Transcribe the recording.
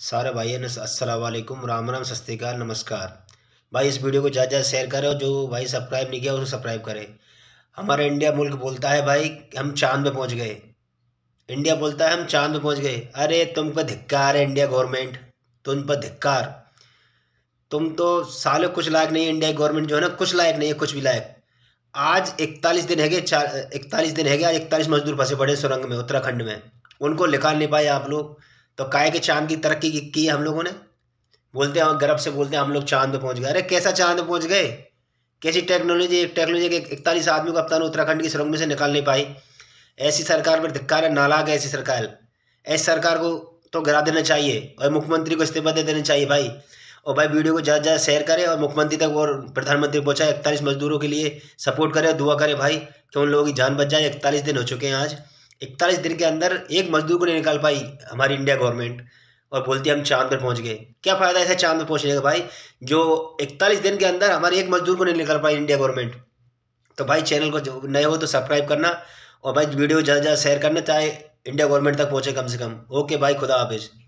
सारे भाइयों ने असलम राम राम सस्तिकार नमस्कार भाई इस वीडियो को ज़्यादा ज़्यादा शेयर करें और जो भाई सब्सक्राइब नहीं किया उसे सब्सक्राइब करें हमारा इंडिया मुल्क बोलता है भाई हम चांद पे पहुंच गए इंडिया बोलता है हम चांद पे पहुंच गए अरे तुम पर धिक्कार है इंडिया गवर्नमेंट तुम पर धिक्कार तुम तो सालों कुछ लायक नहीं है इंडिया गवर्नमेंट जो है ना कुछ लायक नहीं है कुछ भी लायक आज इकतालीस दिन है चार इकतालीस दिन है आज इकतालीस मजदूर फंसे पड़े सुरंग में उत्तराखंड में उनको निकाल नहीं पाए आप लोग तो काय के चांद की तरक्की की, है हम लोगों ने बोलते हैं गर्व से बोलते हैं हम लोग चांद पे पहुंच गए अरे कैसा चांद पहुंच गए कैसी टेक्नोलॉजी टेक्नोलॉजी के इकतालीस आदमी को अपना उत्तराखंड की सुरंग में से निकाल नहीं पाई ऐसी सरकार पर धिक्कार है नालाग है ऐसी सरकार ऐसी सरकार को तो गिरा देना चाहिए और मुख्यमंत्री को इस्तीफा दे देना चाहिए भाई और भाई वीडियो को ज़्यादा से ज़्यादा शेयर करें और मुख्यमंत्री तक और प्रधानमंत्री पहुँचाए इकतालीस मजदूरों के लिए सपोर्ट करें दुआ करें भाई कि उन लोगों की जान बच जाए इकतालीस दिन हो चुके हैं आज इकतालीस दिन के अंदर एक मजदूर को नहीं निकाल पाई हमारी इंडिया गवर्नमेंट और बोलती है हम चांद पर पहुंच गए क्या फ़ायदा ऐसे चांद पर पहुंचने का भाई जो इकतालीस दिन के अंदर हमारे एक मजदूर को नहीं निकाल पाई इंडिया गवर्नमेंट तो भाई चैनल को नए हो तो सब्सक्राइब करना और भाई वीडियो ज़्यादा से ज़्यादा शेयर करना चाहे इंडिया गवर्नमेंट तक पहुँचे कम से कम ओके भाई खुदा हाफिज़